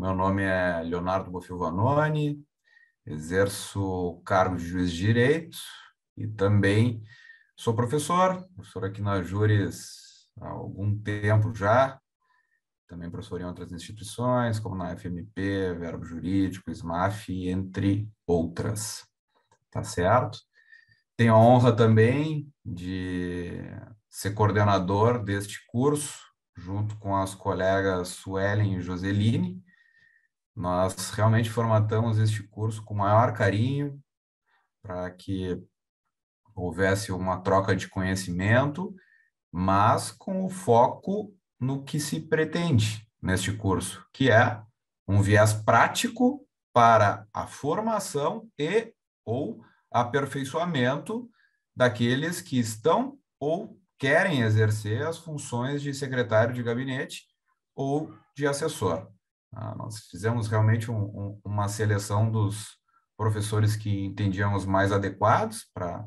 Meu nome é Leonardo Bofilvanoni, Vanoni, exerço o cargo de juiz de direito e também sou professor, professor aqui na Júris há algum tempo já, também professor em outras instituições, como na FMP, Verbo Jurídico, SMAF, entre outras. Tá certo? Tenho a honra também de ser coordenador deste curso, junto com as colegas Suelen e Joseline, nós realmente formatamos este curso com maior carinho para que houvesse uma troca de conhecimento, mas com o foco no que se pretende neste curso, que é um viés prático para a formação e ou aperfeiçoamento daqueles que estão ou querem exercer as funções de secretário de gabinete ou de assessor. Ah, nós fizemos realmente um, um, uma seleção dos professores que entendíamos mais adequados para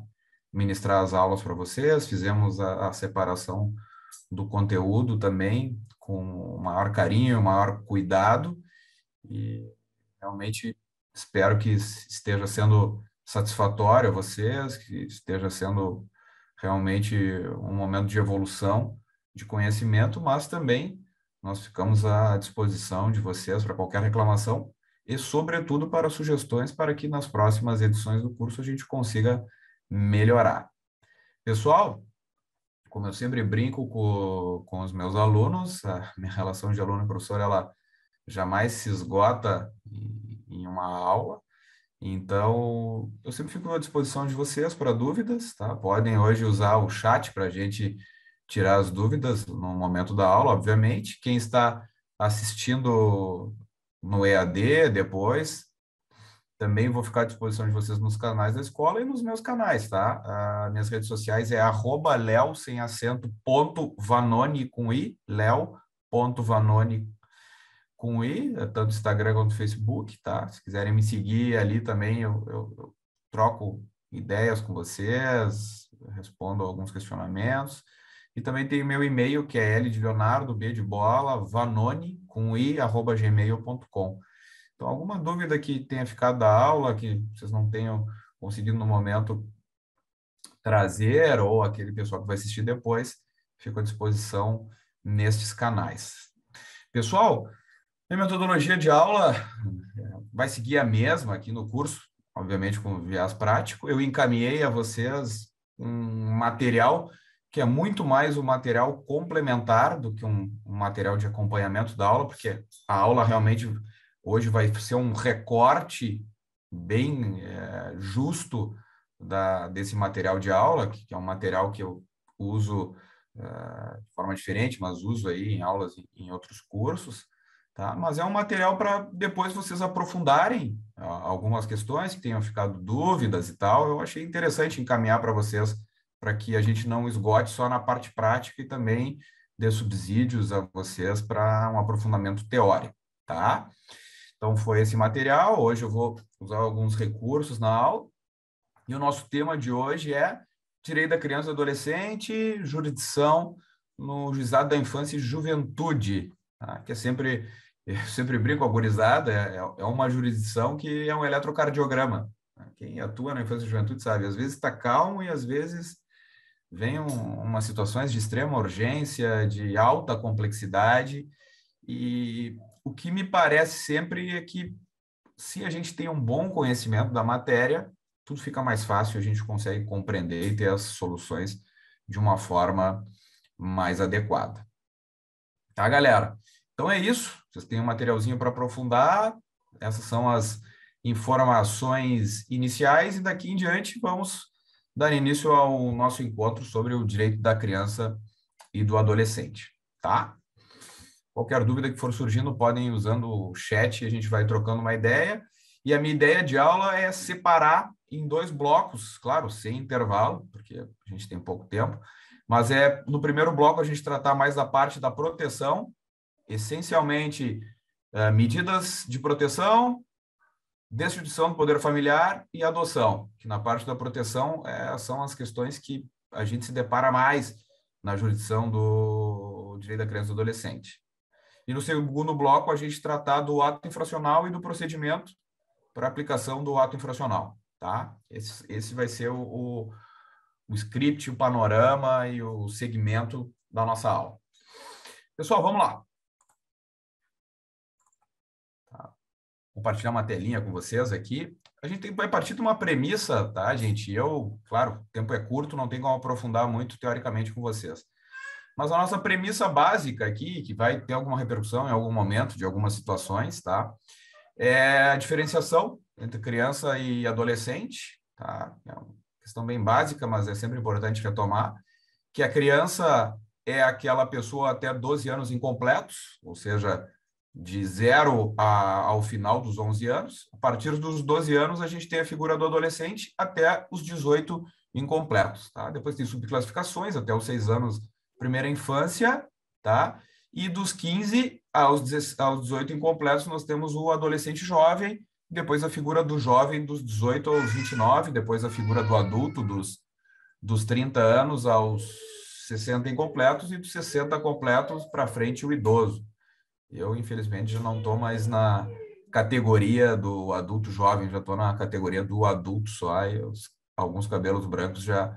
ministrar as aulas para vocês, fizemos a, a, separação do conteúdo também com o maior carinho, o maior cuidado e realmente espero que esteja sendo satisfatório a vocês, que esteja sendo realmente um momento de evolução, de conhecimento, mas também nós ficamos à disposição de vocês para qualquer reclamação e, sobretudo, para sugestões para que nas próximas edições do curso a gente consiga melhorar. Pessoal, como eu sempre brinco com, com os meus alunos, a minha relação de aluno e professor ela jamais se esgota em, em uma aula. Então, eu sempre fico à disposição de vocês para dúvidas, tá? Podem hoje usar o chat para a gente tirar as dúvidas no momento da aula, obviamente. Quem está assistindo no EAD depois, também vou ficar à disposição de vocês nos canais da escola e nos meus canais, tá? Ah, minhas redes sociais é arroba leo, sem acento, ponto vanone com i, leo, ponto vanone com i, tanto Instagram quanto Facebook, tá? Se quiserem me seguir ali também, eu, eu, eu troco ideias com vocês, respondo alguns questionamentos. E também tem o meu e-mail, que é L de Leonardo, B de bola, vanoni, com i, arroba gmail.com. Então, alguma dúvida que tenha ficado da aula, que vocês não tenham conseguido no momento trazer, ou aquele pessoal que vai assistir depois, fico à disposição nestes canais. Pessoal, a metodologia de aula eh, vai seguir a mesma aqui no curso, obviamente com viés prático. Eu encaminhei a vocês um material que é muito mais um material complementar do que um, um material de acompanhamento da aula, porque a aula realmente hoje vai ser um recorte bem é, justo da, desse material de aula, que, que, é um material que eu uso é, de forma diferente, mas uso aí em aulas em, em outros cursos, tá? Mas é um material para depois vocês aprofundarem algumas questões que tenham ficado dúvidas e tal. Eu achei interessante encaminhar para vocês para que a gente não esgote só na parte prática e também dê subsídios a vocês para um aprofundamento teórico, tá? Então, foi esse material. Hoje eu vou usar alguns recursos na aula. E o nosso tema de hoje é Direito da Criança e Adolescente, Jurisdição no Juizado da Infância e Juventude, tá? que é sempre, eu sempre brinco, agorizada, é, é, é uma jurisdição que é um eletrocardiograma. Né? Quem atua na infância e juventude sabe, às vezes está calmo e às vezes vem um, umas situações de extrema urgência, de alta complexidade, e o que me parece sempre é que se a gente tem um bom conhecimento da matéria, tudo fica mais fácil, a gente consegue compreender e ter as soluções de uma forma mais adequada. Tá, galera? Então é isso. Vocês têm um materialzinho para aprofundar. Essas são as informações iniciais e daqui em diante vamos dar início ao nosso encontro sobre o direito da criança e do adolescente, tá? Qualquer dúvida que for surgindo, podem ir usando o chat, a gente vai trocando uma ideia. E a minha ideia de aula é separar em dois blocos, claro, sem intervalo, porque a gente tem pouco tempo, mas é no primeiro bloco a gente tratar mais da parte da proteção, essencialmente eh, medidas de proteção, destruição do poder familiar e adoção, que na parte da proteção é, são as questões que a gente se depara mais na jurisdição do direito da criança e do adolescente. E no segundo bloco, a gente tratar do ato infracional e do procedimento para aplicação do ato infracional. Tá? Esse, esse vai ser o, o, o script, o panorama e o segmento da nossa aula. Pessoal, vamos lá. compartilhar uma telinha com vocês aqui. A gente tem, vai partir de uma premissa, tá, gente? Eu, claro, o tempo é curto, não tem como aprofundar muito teoricamente com vocês. Mas a nossa premissa básica aqui, que vai ter alguma repercussão em algum momento de algumas situações, tá? É a diferenciação entre criança e adolescente, tá? É uma questão bem básica, mas é sempre importante retomar que a criança é aquela pessoa até 12 anos incompletos, ou seja, de zero a, ao final dos 11 anos. A partir dos 12 anos, a gente tem a figura do adolescente até os 18 incompletos. Tá? Depois tem subclassificações, até os 6 anos, primeira infância. Tá? E dos 15 aos, 18 incompletos, nós temos o adolescente jovem, depois a figura do jovem dos 18 aos 29, depois a figura do adulto dos, dos 30 anos aos 60 incompletos e dos 60 completos para frente o idoso. Eu, infelizmente, já não estou mais na categoria do adulto jovem, já estou na categoria do adulto só. E alguns cabelos brancos já,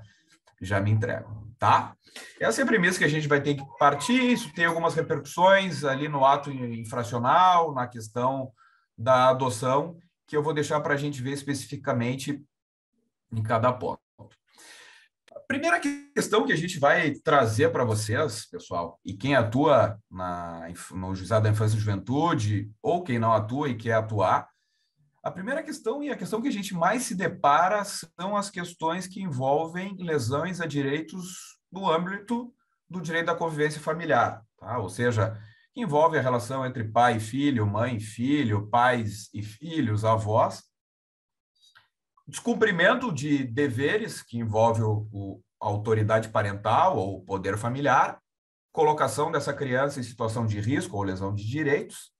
já me entregam, tá? Essa é a premissa que a gente vai ter que partir. Isso tem algumas repercussões ali no ato infracional, na questão da adoção, que eu vou deixar para a gente ver especificamente em cada ponto primeira questão que a gente vai trazer para vocês, pessoal, e quem atua na, no Juizado da Infância e Juventude, ou quem não atua e quer atuar, a primeira questão e a questão que a gente mais se depara são as questões que envolvem lesões a direitos no âmbito do direito da convivência familiar, tá? ou seja, envolve a relação entre pai e filho, mãe e filho, pais e filhos, avós, Descumprimento de deveres, que envolve o, o, a autoridade parental ou poder familiar, colocação dessa criança em situação de risco ou lesão de direitos,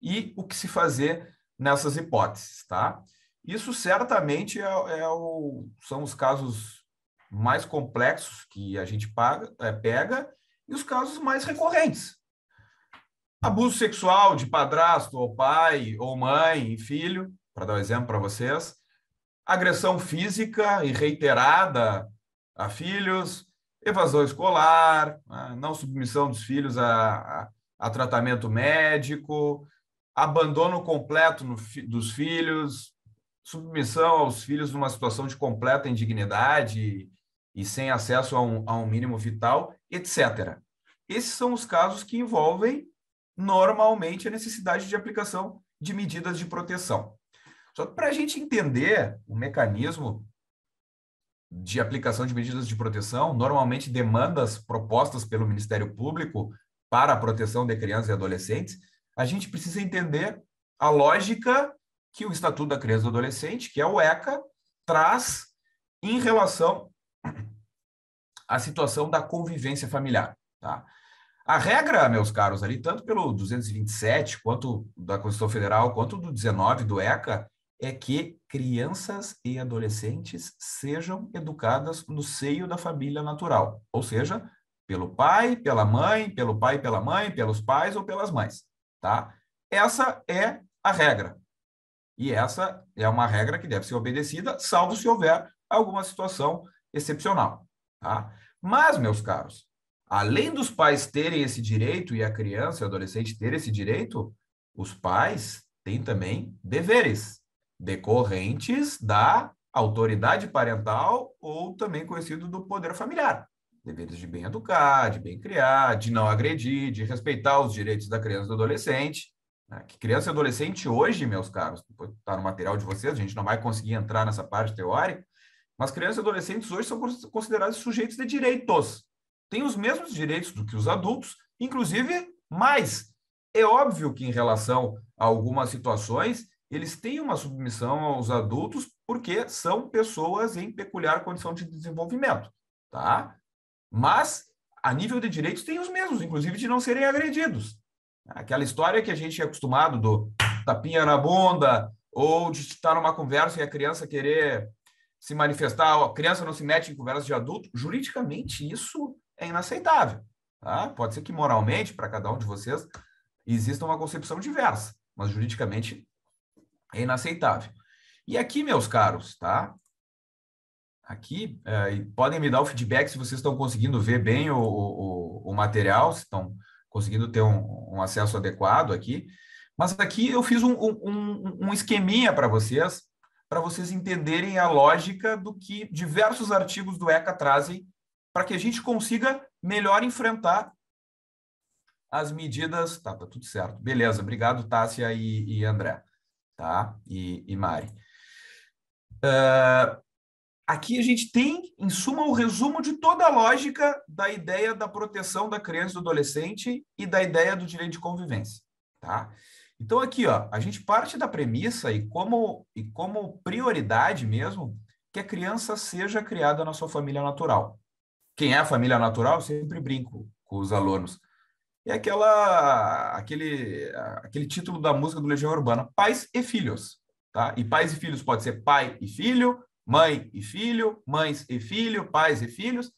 e o que se fazer nessas hipóteses, tá? Isso certamente é, é o, são os casos mais complexos que a gente paga, é, pega e os casos mais recorrentes. Abuso sexual de padrasto ou pai ou mãe e filho, para dar um exemplo para vocês, agressão física e reiterada a filhos, evasão escolar, né, não submissão dos filhos a, a, a tratamento médico, abandono completo no, dos filhos, submissão aos filhos numa situação de completa indignidade e, sem acesso a um, a um mínimo vital, etc. Esses são os casos que envolvem normalmente a necessidade de aplicação de medidas de proteção. Só que para a gente entender o mecanismo de aplicação de medidas de proteção, normalmente demandas propostas pelo Ministério Público para a proteção de crianças e adolescentes, a gente precisa entender a lógica que o Estatuto da Criança e do Adolescente, que é o ECA, traz em relação à situação da convivência familiar. Tá? A regra, meus caros, ali, tanto pelo 227, quanto da Constituição Federal, quanto do 19 do ECA, é que crianças e adolescentes sejam educadas no seio da família natural, ou seja, pelo pai, pela mãe, pelo pai, pela mãe, pelos pais ou pelas mães, tá? Essa é a regra. E essa é uma regra que deve ser obedecida, salvo se houver alguma situação excepcional, tá? Mas, meus caros, além dos pais terem esse direito e a criança e o adolescente ter esse direito, os pais têm também deveres decorrentes da autoridade parental ou também conhecido do poder familiar. Deveres de bem educar, de bem criar, de não agredir, de respeitar os direitos da criança e do adolescente. Né? Que criança e adolescente hoje, meus caros, está no material de vocês, a gente não vai conseguir entrar nessa parte teórica, mas crianças e adolescentes hoje são considerados sujeitos de direitos. Têm os mesmos direitos do que os adultos, inclusive mais. É óbvio que em relação a algumas situações eles têm uma submissão aos adultos porque são pessoas em peculiar condição de desenvolvimento, tá? Mas, a nível de direitos, têm os mesmos, inclusive de não serem agredidos. Aquela história que a gente é acostumado do tapinha na bunda, ou de estar numa conversa e a criança querer se manifestar, a criança não se mete em conversas de adulto, juridicamente isso é inaceitável. Tá? Pode ser que moralmente, para cada um de vocês, exista uma concepção diversa, mas juridicamente é inaceitável. E aqui, meus caros, tá? Aqui, é, podem me dar o feedback se vocês estão conseguindo ver bem o, o, o material, se estão conseguindo ter um, um, acesso adequado aqui. Mas aqui eu fiz um, um, um esqueminha para vocês, para vocês entenderem a lógica do que diversos artigos do ECA trazem para que a gente consiga melhor enfrentar as medidas. Tá, tá tudo certo. Beleza, obrigado, Tássia e, e André tá? E, e Mari. Uh, aqui a gente tem, em suma, o resumo de toda a lógica da ideia da proteção da criança e do adolescente e da ideia do direito de convivência, tá? Então aqui, ó, a gente parte da premissa e como e como prioridade mesmo que a criança seja criada na sua família natural. Quem é a família natural, eu sempre brinco com os alunos é aquela, aquele, aquele título da música do Legião Urbana, Pais e Filhos. Tá? E pais e filhos pode ser pai e filho, mãe e filho, mães e filho, pais e filhos,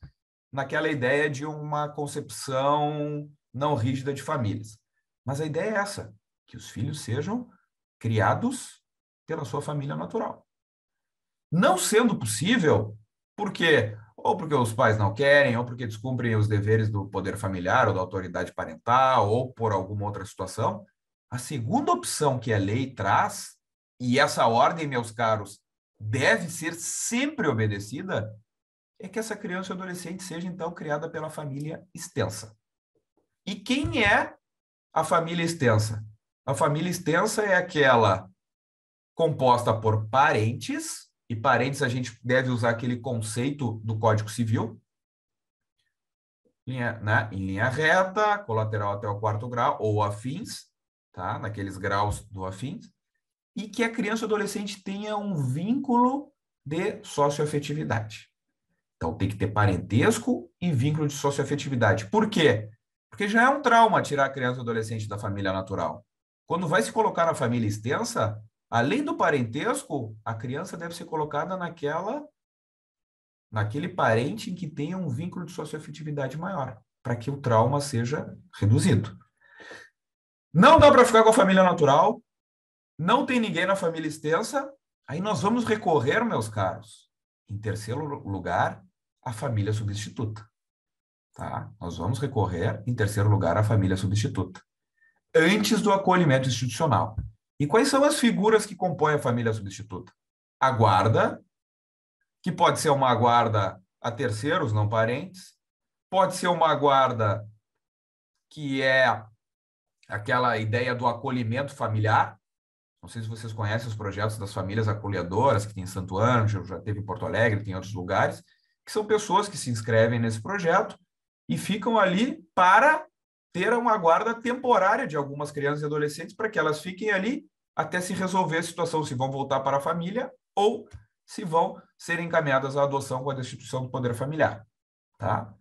naquela ideia de uma concepção não rígida de famílias. Mas a ideia é essa, que os filhos sejam criados pela sua família natural. Não sendo possível, porque ou porque os pais não querem, ou porque descumprem os deveres do poder familiar ou da autoridade parental, ou por alguma outra situação. A segunda opção que a lei traz, e essa ordem, meus caros, deve ser sempre obedecida, é que essa criança e adolescente seja então criada pela família extensa. E quem é a família extensa? A família extensa é aquela composta por parentes, e parênteses, a gente deve usar aquele conceito do Código Civil, linha, né, em linha reta, colateral até o quarto grau, ou afins, tá, naqueles graus do afins, e que a criança e adolescente tenha um vínculo de socioafetividade. Então, tem que ter parentesco e vínculo de socioafetividade. Por quê? Porque já é um trauma tirar a criança e adolescente da família natural. Quando vai se colocar na família extensa, Além do parentesco, a criança deve ser colocada naquela naquele parente em que tenha um vínculo de socioafetividade maior, para que o trauma seja reduzido. Não dá para ficar com a família natural, não tem ninguém na família extensa, aí nós vamos recorrer, meus caros, em terceiro lugar, à família substituta. Tá? Nós vamos recorrer, em terceiro lugar, à família substituta, antes do acolhimento institucional. E quais são as figuras que compõem a família substituta? A guarda, que pode ser uma guarda a terceiros, não parentes, pode ser uma guarda que é aquela ideia do acolhimento familiar. Não sei se vocês conhecem os projetos das famílias acolhedoras, que tem em Santo Ângelo, já teve em Porto Alegre, tem em outros lugares, que são pessoas que se inscrevem nesse projeto e ficam ali para ter uma guarda temporária de algumas crianças e adolescentes para que elas fiquem ali até se resolver a situação, se vão voltar para a família ou se vão ser encaminhadas à adoção com a destituição do poder familiar. Tá?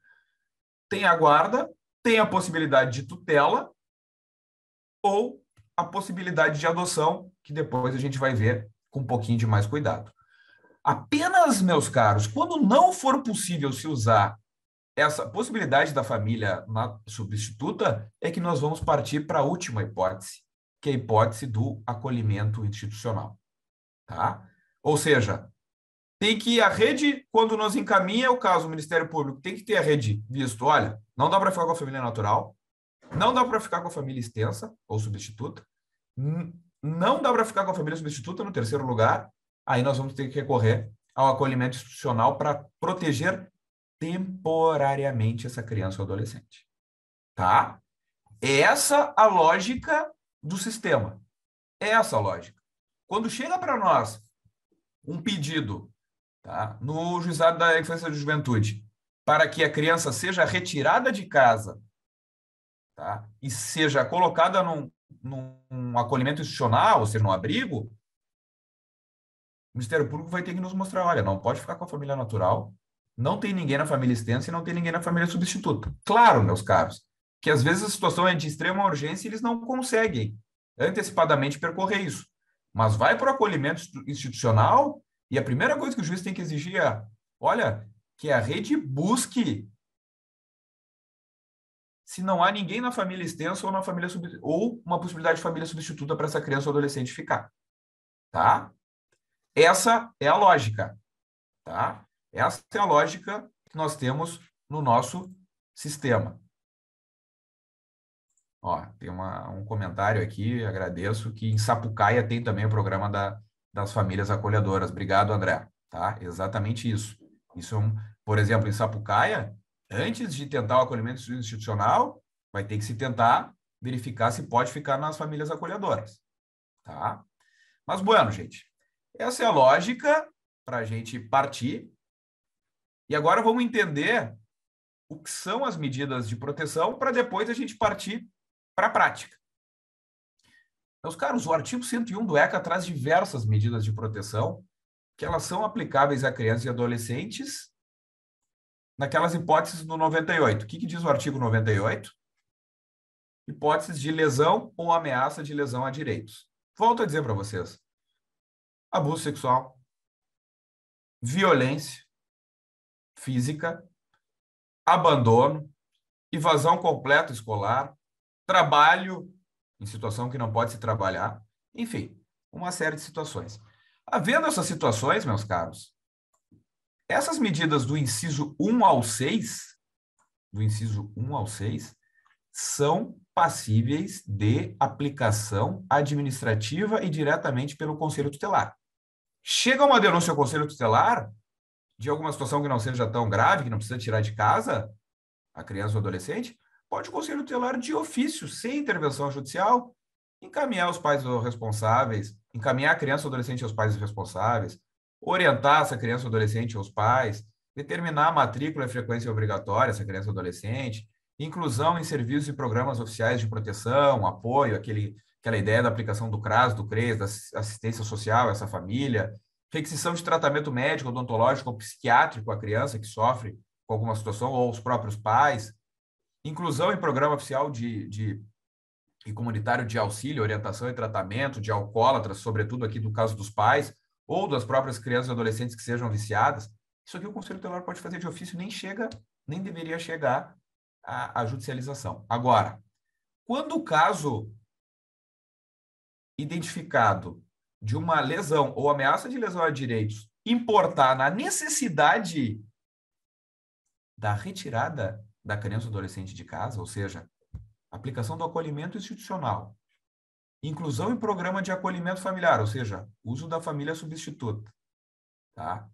Tem a guarda, tem a possibilidade de tutela ou a possibilidade de adoção, que depois a gente vai ver com um pouquinho de mais cuidado. Apenas, meus caros, quando não for possível se usar essa possibilidade da família substituta é que nós vamos partir para a última hipótese, que é a hipótese do acolhimento institucional. Tá? Ou seja, tem que a rede, quando nos encaminha o caso do Ministério Público, tem que ter a rede visto, olha, não dá para ficar com a família natural, não dá para ficar com a família extensa ou substituta, não dá para ficar com a família substituta no terceiro lugar, aí nós vamos ter que recorrer ao acolhimento institucional para proteger temporariamente essa criança ou adolescente. Tá? Essa a lógica do sistema. Essa a lógica. Quando chega para nós um pedido tá, no juizado da infância e juventude para que a criança seja retirada de casa tá, e seja colocada num, num acolhimento institucional, ou seja, num abrigo, o Ministério Público vai ter que nos mostrar, olha, não pode ficar com a família natural, não tem ninguém na família extensa e não tem ninguém na família substituta. Claro, meus caros, que às vezes a situação é de extrema urgência e eles não conseguem antecipadamente percorrer isso. Mas vai para o acolhimento institucional e a primeira coisa que o juiz tem que exigir é, olha, que a rede busque se não há ninguém na família extensa ou na família sub... ou uma possibilidade de família substituta para essa criança ou adolescente ficar, tá? Essa é a lógica, tá? Essa é a lógica que nós temos no nosso sistema. Ó, tem uma, um comentário aqui, agradeço, que em Sapucaia tem também o programa da, das famílias acolhedoras. Obrigado, André. Tá? Exatamente isso. Isso é um, por exemplo, em Sapucaia, antes de tentar o acolhimento institucional, vai ter que se tentar verificar se pode ficar nas famílias acolhedoras. Tá? Mas, bueno, gente, essa é a lógica para a gente partir e agora vamos entender o que são as medidas de proteção para depois a gente partir para a prática. Meus caros, o artigo 101 do ECA traz diversas medidas de proteção que elas são aplicáveis a crianças e adolescentes naquelas hipóteses do 98. O que, que diz o artigo 98? Hipóteses de lesão ou ameaça de lesão a direitos. Volto a dizer para vocês: abuso sexual, violência, física, abandono, evasão completa escolar, trabalho em situação que não pode se trabalhar, enfim, uma série de situações. Havendo essas situações, meus caros, essas medidas do inciso 1 ao 6, do inciso 1 ao 6, são passíveis de aplicação administrativa e diretamente pelo Conselho Tutelar. Chega uma denúncia ao Conselho Tutelar, de alguma situação que não seja tão grave, que não precisa tirar de casa a criança ou adolescente, pode o Conselho Tutelar, de ofício, sem intervenção judicial, encaminhar os pais responsáveis, encaminhar a criança ou adolescente aos pais responsáveis, orientar essa criança ou adolescente aos pais, determinar a matrícula e frequência obrigatória essa criança ou adolescente, inclusão em serviços e programas oficiais de proteção, apoio, aquele, aquela ideia da aplicação do CRAS, do CRES, da assistência social a essa família, requisição de tratamento médico, odontológico ou psiquiátrico à criança que sofre com alguma situação, ou os próprios pais, inclusão em programa oficial de, de e comunitário de auxílio, orientação e tratamento de alcoólatras, sobretudo aqui no caso dos pais, ou das próprias crianças e adolescentes que sejam viciadas, isso aqui o Conselho Tutelar pode fazer de ofício, nem chega, nem deveria chegar à, à judicialização. Agora, quando o caso identificado de uma lesão ou ameaça de lesão a direitos importar na necessidade da retirada da criança ou adolescente de casa, ou seja, aplicação do acolhimento institucional, inclusão em programa de acolhimento familiar, ou seja, uso da família substituta, tá?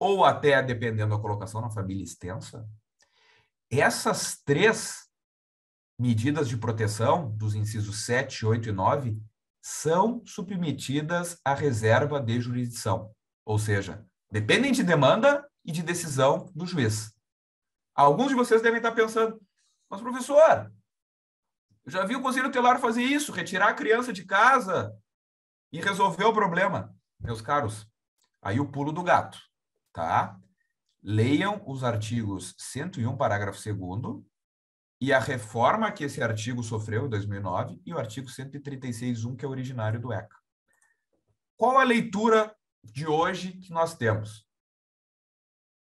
ou até, dependendo da colocação, na família extensa, essas três medidas de proteção, dos incisos 7, 8 e 9, são submetidas à reserva de jurisdição, ou seja, dependem de demanda e de decisão do juiz. Alguns de vocês devem estar pensando, mas professor, eu já vi o conselho telar fazer isso, retirar a criança de casa e resolver o problema. Meus caros, aí o pulo do gato, tá? Leiam os artigos 101, parágrafo 2 e a reforma que esse artigo sofreu em 2009 e o artigo 136.1, que é originário do ECA. Qual a leitura de hoje que nós temos?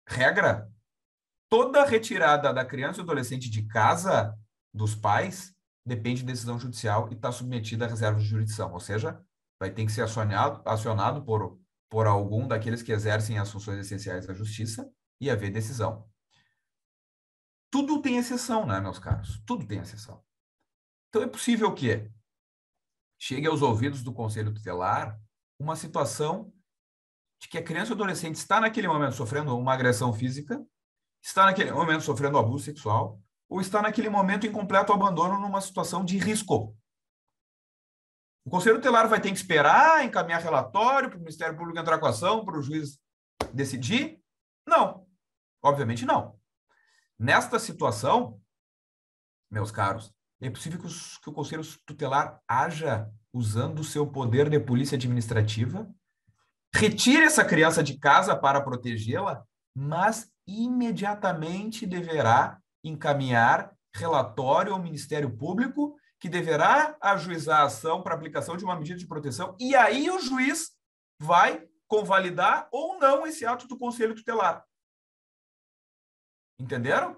Regra: toda retirada da criança e adolescente de casa dos pais depende de decisão judicial e está submetida à reserva de jurisdição, ou seja, vai ter que ser acionado, acionado por, por algum daqueles que exercem as funções essenciais da justiça e haver decisão. Tudo tem exceção, né, meus caros? Tudo tem exceção. Então é possível que chegue aos ouvidos do Conselho Tutelar uma situação de que a criança ou adolescente está naquele momento sofrendo uma agressão física, está naquele momento sofrendo abuso sexual, ou está naquele momento em completo abandono numa situação de risco. O Conselho Tutelar vai ter que esperar, encaminhar relatório para o Ministério Público entrar com a ação, para o juiz decidir? Não. Obviamente não. Nesta situação, meus caros, é possível que, o Conselho Tutelar haja usando o seu poder de polícia administrativa, retire essa criança de casa para protegê-la, mas imediatamente deverá encaminhar relatório ao Ministério Público, que deverá ajuizar a ação para aplicação de uma medida de proteção, e aí o juiz vai convalidar ou não esse ato do Conselho Tutelar. Entenderam?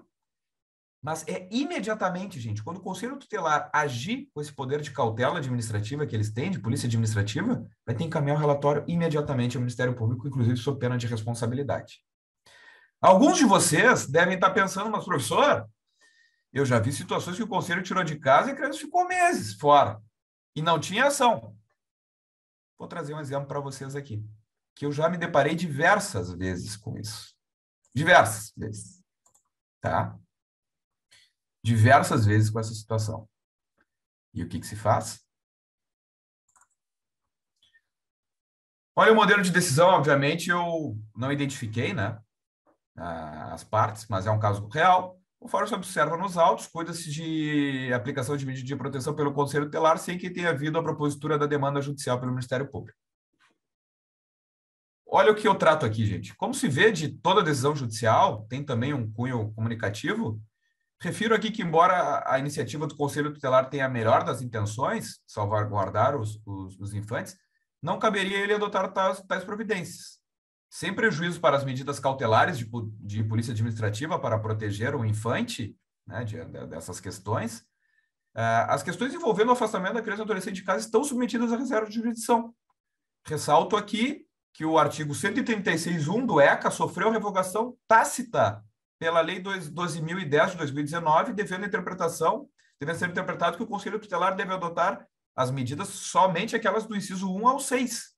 Mas é imediatamente, gente, quando o Conselho Tutelar agir com esse poder de cautela administrativa que eles têm, de polícia administrativa, vai ter que encaminhar o relatório imediatamente ao Ministério Público, inclusive sob pena de responsabilidade. Alguns de vocês devem estar pensando, mas professor, eu já vi situações que o conselho tirou de casa e a criança ficou meses fora e não tinha ação. Vou trazer um exemplo para vocês aqui, que eu já me deparei diversas vezes com isso. Diversas vezes tá? Diversas vezes com essa situação. E o que, que se faz? Olha é o modelo de decisão, obviamente eu não identifiquei, né? As partes, mas é um caso real. Conforme se observa nos autos, cuida-se de aplicação de medida de proteção pelo Conselho Telar sem que tenha havido a propositura da demanda judicial pelo Ministério Público. Olha o que eu trato aqui, gente. Como se vê de toda decisão judicial, tem também um cunho comunicativo. Refiro aqui que, embora a iniciativa do Conselho Tutelar tenha a melhor das intenções, salvaguardar os, os, os infantes, não caberia ele adotar tais, tais, providências. Sem prejuízo para as medidas cautelares de, de polícia administrativa para proteger o infante né, de, de, dessas questões, uh, as questões envolvendo o afastamento da criança e adolescente de casa estão submetidas à reserva de jurisdição. Ressalto aqui que o artigo 136.1 do ECA sofreu revogação tácita pela Lei 12.010 de 2019, devendo interpretação, devendo ser interpretado que o Conselho Tutelar deve adotar as medidas somente aquelas do inciso 1 ao 6.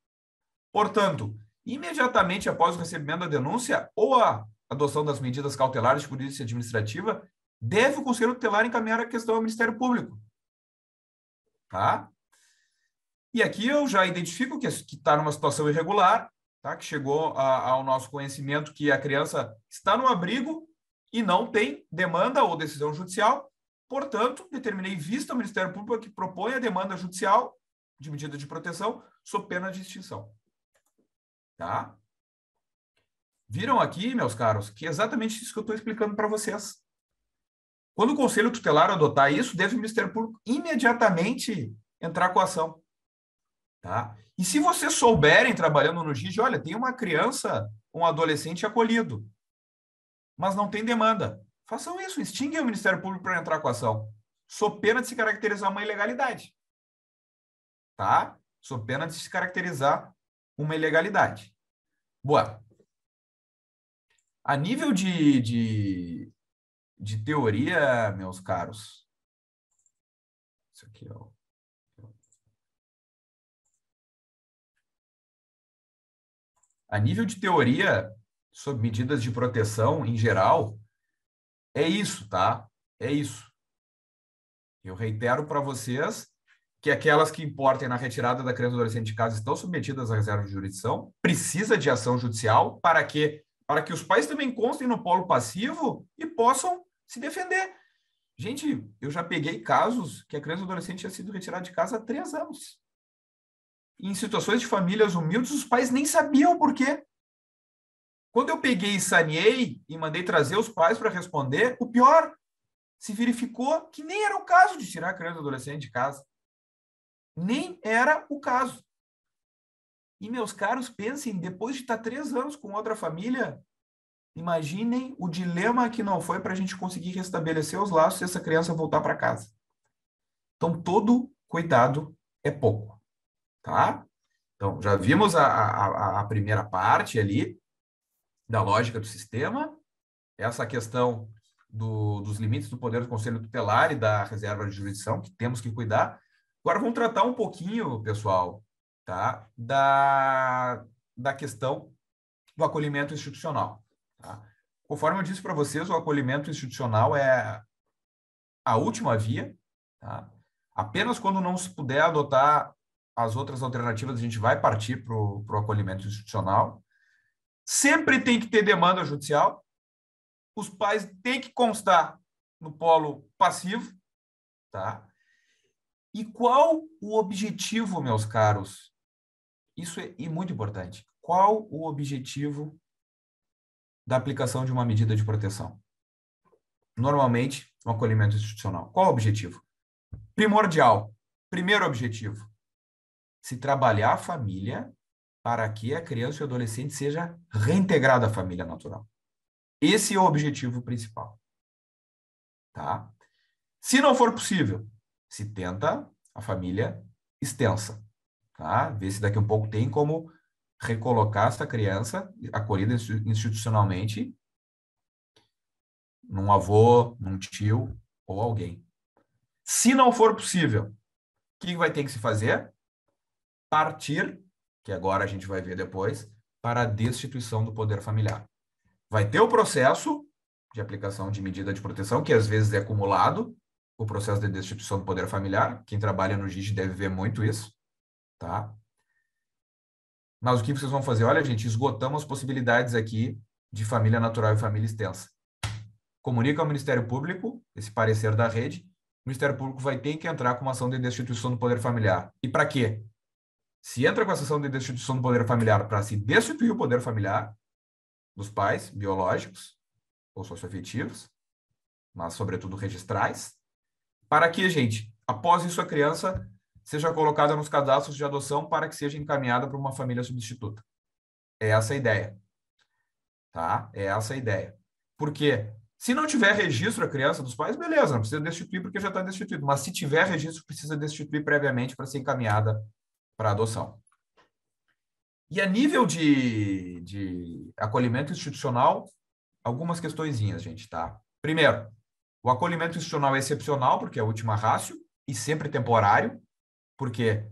Portanto, imediatamente após o recebimento da denúncia ou a adoção das medidas cautelares de polícia administrativa, deve o Conselho Tutelar encaminhar a questão ao Ministério Público. Tá? E aqui eu já identifico que está numa situação irregular, tá? que chegou a, ao nosso conhecimento que a criança está no abrigo e não tem demanda ou decisão judicial. Portanto, determinei vista ao Ministério Público que propõe a demanda judicial de medida de proteção sob pena de extinção. Tá? Viram aqui, meus caros, que é exatamente isso que eu estou explicando para vocês. Quando o Conselho Tutelar adotar isso, deve o Ministério Público imediatamente entrar com a ação. Tá? E se vocês souberem, trabalhando no Gis, olha, tem uma criança, um adolescente acolhido, mas não tem demanda. Façam isso, extinguem o Ministério Público para entrar com a ação. Sou pena de se caracterizar uma ilegalidade. Tá? Sou pena de se caracterizar uma ilegalidade. Boa. A nível de, de, de teoria, meus caros, isso aqui é o a nível de teoria sobre medidas de proteção em geral, é isso, tá? É isso. Eu reitero para vocês que aquelas que importem na retirada da criança adolescente de casa estão submetidas à reserva de jurisdição, precisa de ação judicial para que para que os pais também constem no polo passivo e possam se defender. Gente, eu já peguei casos que a criança adolescente tinha sido retirada de casa há três anos em situações de famílias humildes, os pais nem sabiam por quê. Quando eu peguei e saneei e mandei trazer os pais para responder, o pior se verificou que nem era o caso de tirar a criança adolescente de casa. Nem era o caso. E, meus caros, pensem, depois de estar tá três anos com outra família, imaginem o dilema que não foi para a gente conseguir restabelecer os laços e essa criança voltar para casa. Então, todo cuidado é pouco tá? Então, já vimos a, a, a primeira parte ali da lógica do sistema, essa questão do, dos limites do poder do Conselho Tutelar e da reserva de jurisdição, que temos que cuidar. Agora vamos tratar um pouquinho, pessoal, tá? da, da questão do acolhimento institucional. Tá? Conforme eu disse para vocês, o acolhimento institucional é a última via. Tá? Apenas quando não se puder adotar as outras alternativas a gente vai partir para o acolhimento institucional. Sempre tem que ter demanda judicial. Os pais têm que constar no polo passivo, tá? E qual o objetivo, meus caros? Isso é muito importante. Qual o objetivo da aplicação de uma medida de proteção? Normalmente, um acolhimento institucional. Qual o objetivo? Primordial. Primeiro objetivo: se trabalhar a família para que a criança e o adolescente seja reintegrado à família natural. Esse é o objetivo principal. Tá? Se não for possível, se tenta a família extensa. Tá? Vê se daqui a um pouco tem como recolocar essa criança acolhida institucionalmente num avô, num tio ou alguém. Se não for possível, o que vai ter que se fazer? partir, que agora a gente vai ver depois, para a destituição do poder familiar. Vai ter o processo de aplicação de medida de proteção, que às vezes é acumulado, o processo de destituição do poder familiar. Quem trabalha no GIS deve ver muito isso, tá? Mas o que vocês vão fazer? Olha, gente, esgotamos possibilidades aqui de família natural e família extensa. Comunica ao Ministério Público esse parecer da rede. O Ministério Público vai ter que entrar com uma ação de destituição do poder familiar. E para quê? Se entra com a ação de destituição do poder familiar para se destituir o poder familiar dos pais biológicos ou socioafetivos, mas sobretudo registrais, para que, gente, após isso a criança seja colocada nos cadastros de adoção para que seja encaminhada para uma família substituta. É essa a ideia. Tá? É essa a ideia. Por quê? Se não tiver registro a criança dos pais, beleza, não precisa destituir porque já está destituído. Mas se tiver registro, precisa destituir previamente para ser encaminhada para adoção. E a nível de, de acolhimento institucional, algumas questõezinhas, gente, tá? Primeiro, o acolhimento institucional é excepcional, porque é a última rácio, e sempre temporário, porque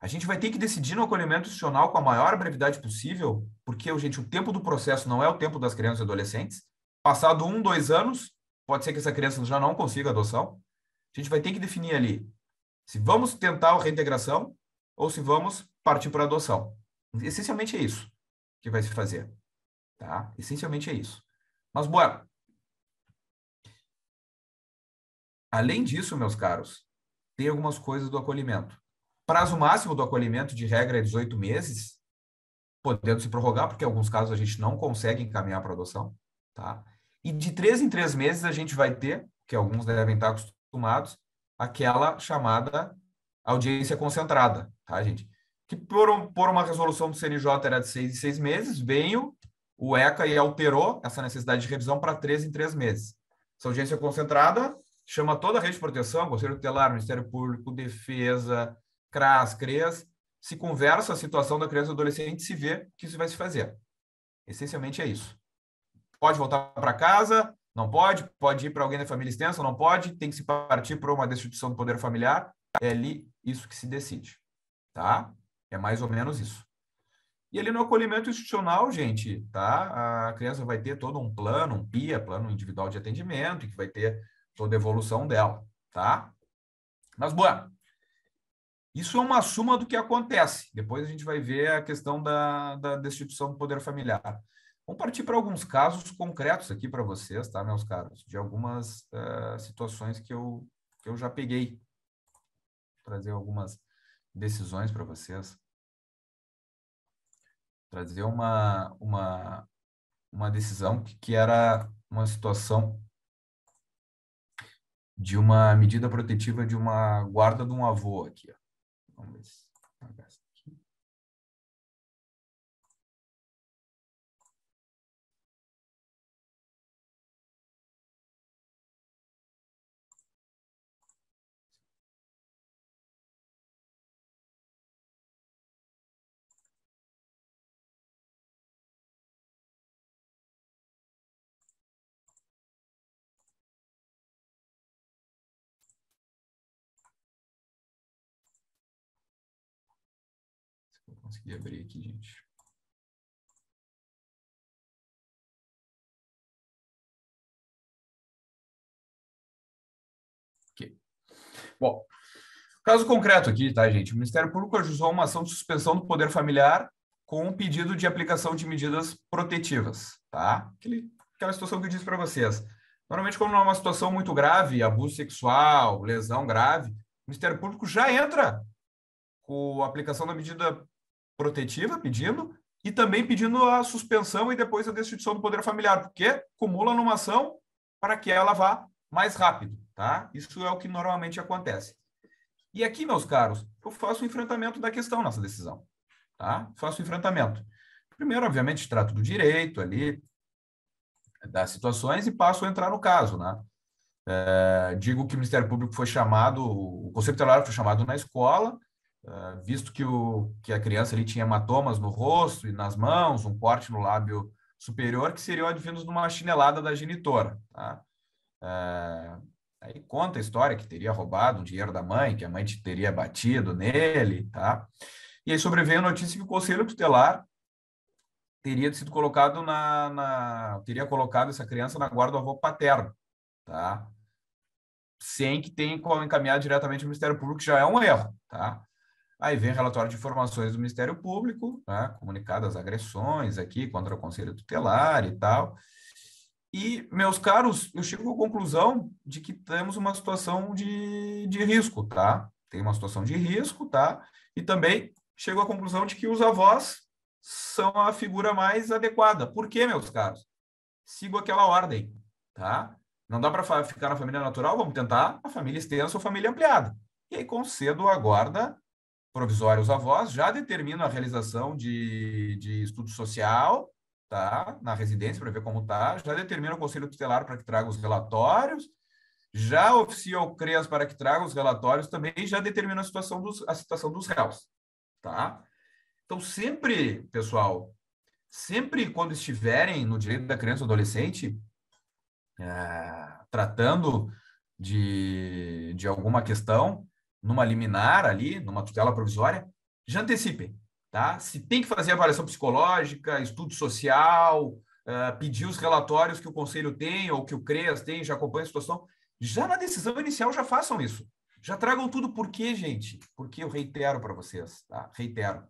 a gente vai ter que decidir no acolhimento institucional com a maior brevidade possível, porque, gente, o tempo do processo não é o tempo das crianças e adolescentes. Passado um, dois anos, pode ser que essa criança já não consiga adoção. A gente vai ter que definir ali se vamos tentar a reintegração, ou se vamos partir para adoção. Essencialmente é isso que vai se fazer. Tá? Essencialmente é isso. Mas, bom Além disso, meus caros, tem algumas coisas do acolhimento. Prazo máximo do acolhimento, de regra, é 18 meses, podendo se prorrogar, porque em alguns casos a gente não consegue encaminhar para adoção. Tá? E de três em três meses a gente vai ter, que alguns devem estar acostumados, aquela chamada audiência concentrada, tá, gente? Que por, um, por uma resolução do CNJ era de seis em seis meses, veio o ECA e alterou essa necessidade de revisão para três em três meses. Essa audiência concentrada chama toda a rede de proteção, Conselho Tutelar, Ministério Público, Defesa, CRAS, CRES, se conversa a situação da criança e do adolescente se vê que isso vai se fazer. Essencialmente é isso. Pode voltar para casa, não pode, pode ir para alguém da família extensa, não pode, tem que se partir para uma destituição do poder familiar, é ali isso que se decide, tá? É mais ou menos isso. E ali no acolhimento institucional, gente, tá? A criança vai ter todo um plano, um PIA, plano individual de atendimento, que vai ter toda a evolução dela, tá? Mas, bueno, isso é uma suma do que acontece. Depois a gente vai ver a questão da, da destituição do poder familiar. Vamos partir para alguns casos concretos aqui para vocês, tá, meus caros? De algumas uh, situações que eu, que eu já peguei, trazer algumas decisões para vocês. Trazer uma, uma, uma decisão que, que era uma situação de uma medida protetiva de uma guarda de um avô aqui. Ó. Vamos ver se consegui abrir aqui, gente. Ok. Bom, caso concreto aqui, tá, gente? O Ministério Público ajustou uma ação de suspensão do poder familiar com um pedido de aplicação de medidas protetivas, tá? Aquele, aquela situação que eu disse para vocês. Normalmente, quando não é uma situação muito grave, abuso sexual, lesão grave, o Ministério Público já entra com a aplicação da medida protetiva, pedindo, e também pedindo a suspensão e depois a destituição do poder familiar, porque acumula numa ação para que ela vá mais rápido, tá? Isso é o que normalmente acontece. E aqui, meus caros, eu faço o enfrentamento da questão nessa decisão, tá? Faço o enfrentamento. Primeiro, obviamente, trato do direito ali, das situações e passo a entrar no caso, né? É, digo que o Ministério Público foi chamado, o Conselho Tutelar foi chamado na escola, ah, visto que, o, que a criança ali tinha hematomas no rosto e nas mãos, um corte no lábio superior, que seriam advindos de uma chinelada da genitora. Tá? Uh, aí conta a história que teria roubado um dinheiro da mãe, que a mãe teria batido nele. Tá? E aí sobreveio a notícia que o conselho tutelar teria sido colocado na, na teria colocado essa criança na guarda do avô paterno, tá? Sem que tenha encaminhado diretamente ao Ministério Público, que já é um erro, tá? Aí vem relatório de informações do Ministério Público, tá? Né, comunicadas agressões aqui contra o Conselho Tutelar e tal. E, meus caros, eu chego à conclusão de que temos uma situação de, de risco, tá? Tem uma situação de risco, tá? E também chego à conclusão de que os avós são a figura mais adequada. Por quê, meus caros? Sigo aquela ordem, tá? Não dá para ficar na família natural, vamos tentar a família extensa ou família ampliada. E aí concedo a guarda provisória os avós já determinam a realização de, de estudo social tá? na residência para ver como está, já determina o conselho tutelar para que traga os relatórios, já oficia o CREAS para que traga os relatórios também já determina a situação dos, a situação dos réus. Tá? Então, sempre, pessoal, sempre quando estiverem no direito da criança ou adolescente, é, tratando de, de alguma questão, numa liminar ali, numa tutela provisória, já antecipem. Tá? Se tem que fazer avaliação psicológica, estudo social, uh, pedir os relatórios que o conselho tem ou que o CREAS tem, já acompanha a situação, já na decisão inicial já façam isso. Já tragam tudo por quê, gente? Porque eu reitero para vocês, tá? reitero,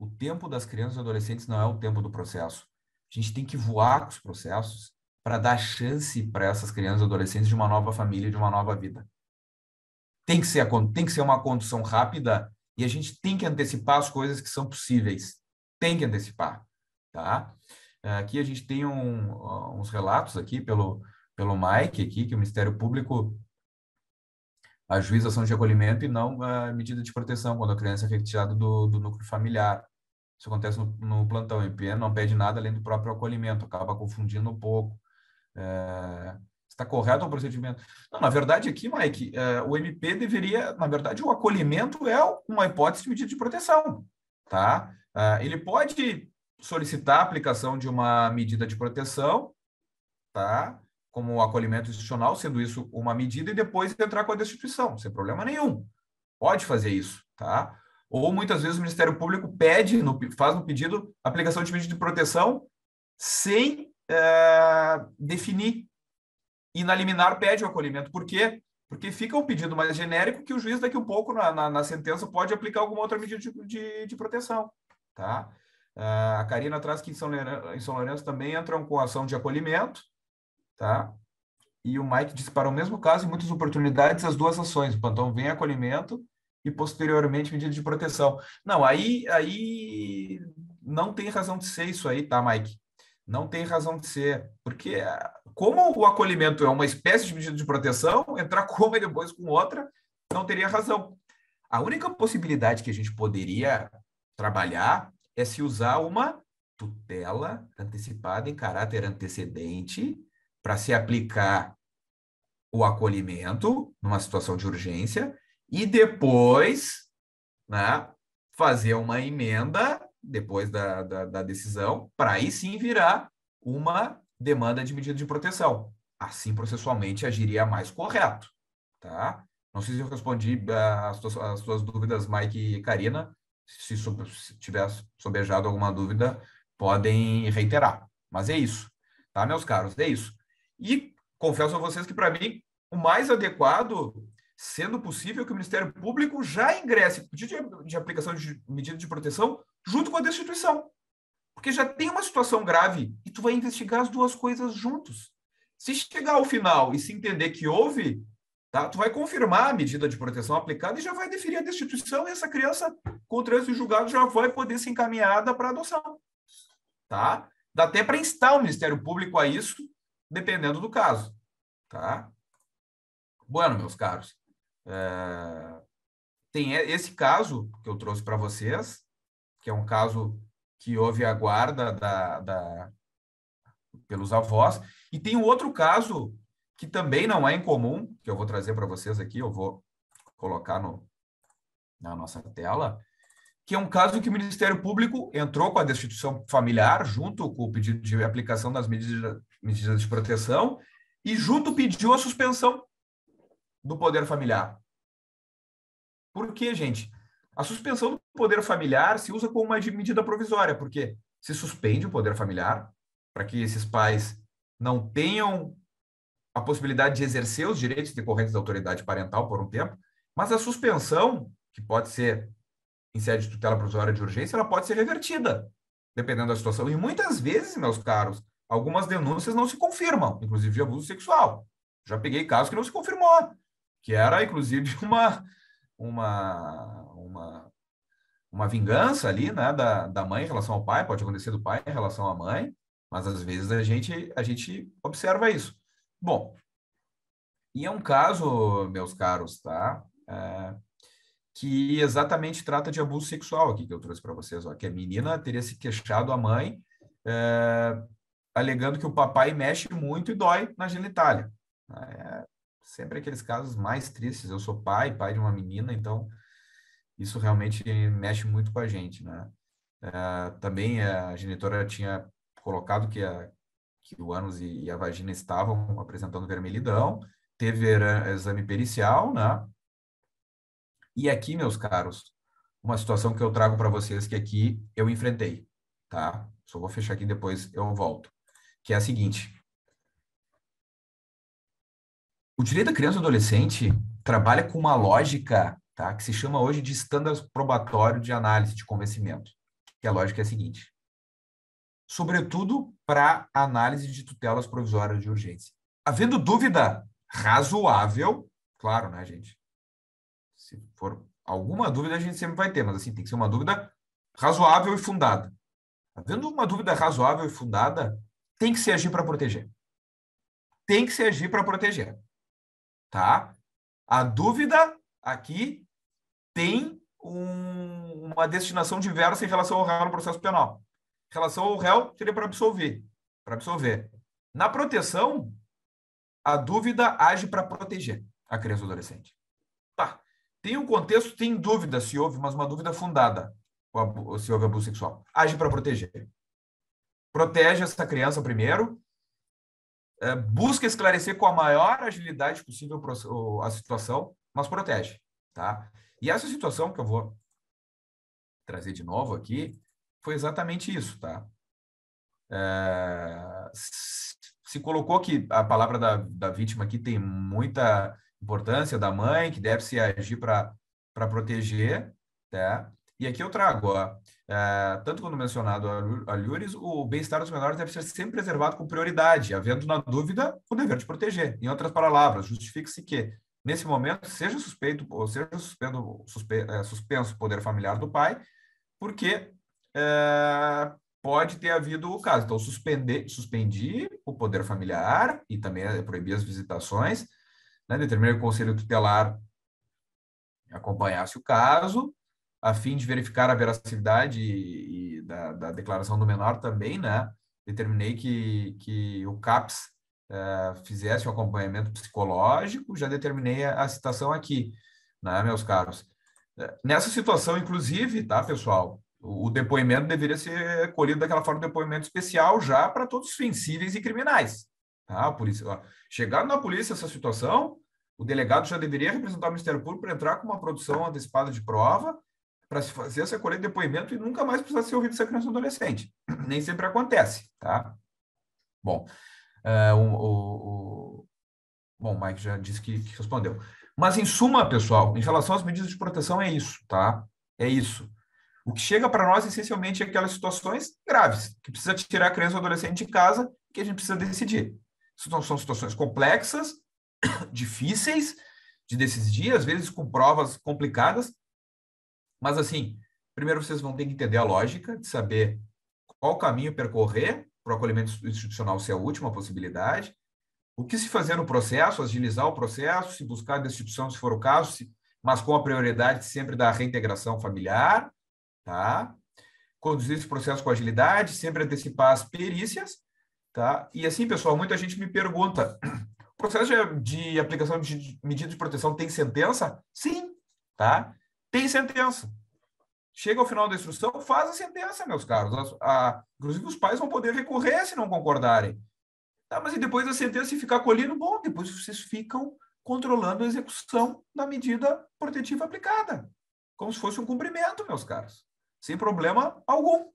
o tempo das crianças e adolescentes não é o tempo do processo. A gente tem que voar com os processos para dar chance para essas crianças e adolescentes de uma nova família, de uma nova vida tem que ser, tem que ser uma condução rápida e a gente tem que antecipar as coisas que são possíveis. Tem que antecipar, tá? Aqui a gente tem um, uh, uns relatos aqui pelo, pelo Mike, aqui, que o Ministério Público a ação de acolhimento e não a uh, medida de proteção quando a criança é retirada do, do núcleo familiar. Isso acontece no, no plantão. O não pede nada além do próprio acolhimento, acaba confundindo um pouco. É, está correto o procedimento. Não, na verdade, aqui, Mike, é, o MP deveria, na verdade, o acolhimento é uma hipótese de medida de proteção. Tá? É, ele pode solicitar a aplicação de uma medida de proteção, tá? como o acolhimento institucional, sendo isso uma medida, e depois entrar com a destituição, sem problema nenhum. Pode fazer isso. Tá? Ou muitas vezes o Ministério Público pede, no, faz um pedido, aplicação de medida de proteção sem é, definir e na liminar pede o acolhimento. Por quê? Porque fica um pedido mais genérico que o juiz, daqui a um pouco, na, na, na sentença, pode aplicar alguma outra medida de, de, de proteção. Tá? Uh, a Karina traz que em São, Lourenço, em São Lourenço também entram com ação de acolhimento. Tá? E o Mike disse para o mesmo caso, em muitas oportunidades, as duas ações. O plantão vem acolhimento e, posteriormente, medida de proteção. Não, aí, aí não tem razão de ser isso aí, tá, Mike? não tem razão de ser, porque ah, como o acolhimento é uma espécie de medida de proteção, entrar com uma e depois com outra não teria razão. A única possibilidade que a gente poderia trabalhar é se usar uma tutela antecipada em caráter antecedente para se aplicar o acolhimento numa situação de urgência e depois né, fazer uma emenda depois da, da, da decisão, para aí sim virar uma demanda de medida de proteção. Assim, processualmente, agiria mais correto. Tá? Não sei se eu respondi ah, as suas, as suas dúvidas, Mike e Karina. Se, se tiver sobejado alguma dúvida, podem reiterar. Mas é isso, tá, meus caros? É isso. E confesso a vocês que, para mim, o mais adequado, sendo possível, é que o Ministério Público já ingresse pedido de, de aplicação de medida de proteção junto com a destituição. Porque já tem uma situação grave e tu vai investigar as duas coisas juntos. Se chegar ao final e se entender que houve, tá? tu vai confirmar a medida de proteção aplicada e já vai deferir a destituição e essa criança, com o trânsito julgado, já vai poder ser encaminhada para adoção. Tá? Dá até para instar o Ministério Público a isso, dependendo do caso. Tá? Bueno, meus caros, é... tem esse caso que eu trouxe para vocês, que é um caso que houve a guarda da, da, pelos avós. E tem um outro caso que também não é incomum, que eu vou trazer para vocês aqui, eu vou colocar no, na nossa tela, que é um caso em que o Ministério Público entrou com a destituição familiar, junto com o pedido de aplicação das medidas, medidas de proteção, e junto pediu a suspensão do poder familiar. Por quê, gente? A suspensão do poder familiar se usa como uma medida provisória, porque se suspende o poder familiar para que esses pais não tenham a possibilidade de exercer os direitos decorrentes da autoridade parental por um tempo, mas a suspensão, que pode ser em sede de tutela provisória de urgência, ela pode ser revertida, dependendo da situação. E muitas vezes, meus caros, algumas denúncias não se confirmam, inclusive de abuso sexual. Já peguei casos que não se confirmou, que era, inclusive, uma, uma, uma, uma vingança ali né, da, da mãe em relação ao pai, pode acontecer do pai em relação à mãe, mas às vezes a gente, a gente observa isso. Bom, e é um caso, meus caros, tá? É, que exatamente trata de abuso sexual aqui que eu trouxe para vocês, ó, que a menina teria se queixado à mãe, é, alegando que o papai mexe muito e dói na genitália. É, sempre aqueles casos mais tristes. Eu sou pai, pai de uma menina, então isso realmente mexe muito com a gente, né? Uh, também a genitora tinha colocado que, a, que o ânus e, e a vagina estavam apresentando vermelhidão, teve exame pericial, né? E aqui, meus caros, uma situação que eu trago para vocês que aqui eu enfrentei, tá? Só vou fechar aqui depois eu volto. Que é a seguinte: o direito da criança e adolescente trabalha com uma lógica tá, que se chama hoje de standard probatório de análise de convencimento, que a lógica é a seguinte. Sobretudo para análise de tutelas provisórias de urgência. Havendo dúvida razoável, claro, né, gente? Se for alguma dúvida, a gente sempre vai ter, mas assim, tem que ser uma dúvida razoável e fundada. Havendo uma dúvida razoável e fundada, tem que se agir para proteger. Tem que se agir para proteger tá? A dúvida aqui tem um, uma destinação diversa em relação ao réu no processo penal. Em relação ao réu, seria para absolver, para absolver. Na proteção, a dúvida age para proteger a criança ou adolescente. Tá. Tem um contexto, tem dúvida se houve, mas uma dúvida fundada se houve abuso sexual. Age para proteger. Protege essa criança primeiro, é, busca esclarecer com a maior agilidade possível a situação, mas protege, tá? E essa situação que eu vou trazer de novo aqui foi exatamente isso, tá? É, se colocou que a palavra da, da vítima aqui tem muita importância da mãe, que deve se agir para proteger, tá? E aqui eu trago, ó, é, tanto quando mencionado a Lures, o bem-estar dos menores deve ser sempre preservado com prioridade, havendo na dúvida o dever de proteger. Em outras palavras, justifique-se que, nesse momento, seja suspeito ou seja suspendo, suspe, é, suspenso o poder familiar do pai, porque é, pode ter havido o caso. Então, suspender, suspendi o poder familiar e também é proibir as visitações, né, determinar que o conselho tutelar acompanhasse o caso a fim de verificar a veracidade e, e da, da, declaração do menor também, né? Determinei que, que o CAPS uh, fizesse o um acompanhamento psicológico, já determinei a, a citação aqui, né, meus caros? Uh, nessa situação, inclusive, tá, pessoal? O, o depoimento deveria ser colhido daquela forma, depoimento especial já para todos os sensíveis e criminais. Tá? A polícia, chegando na polícia essa situação, o delegado já deveria representar o Ministério Público para entrar com uma produção antecipada de prova para se fazer essa coleta de depoimento e nunca mais precisar ser ouvido essa criança ou adolescente. Nem sempre acontece, tá? Bom, uh, o, o, bom, Mike já disse que, que respondeu. Mas, em suma, pessoal, em relação às medidas de proteção, é isso, tá? É isso. O que chega para nós, essencialmente, é aquelas situações graves, que precisa tirar a criança ou adolescente de casa, que a gente precisa decidir. São, são situações complexas, difíceis de decidir, às vezes com provas complicadas, mas, assim, primeiro vocês vão ter que entender a lógica de saber qual caminho percorrer para o acolhimento institucional ser a última possibilidade, o que se fazer no processo, agilizar o processo, se buscar a destituição, se for o caso, se, mas com a prioridade sempre da reintegração familiar, tá? Conduzir esse processo com agilidade, sempre antecipar as perícias, tá? E assim, pessoal, muita gente me pergunta: o processo de aplicação de medida de proteção tem sentença? Sim, tá? Tem sentença. Chega ao final da instrução, faz a sentença, meus caros. A, a, inclusive, os pais vão poder recorrer se não concordarem. Tá, mas e depois da sentença, se ficar colhido, bom, depois vocês ficam controlando a execução da medida protetiva aplicada. Como se fosse um cumprimento, meus caros. Sem problema algum.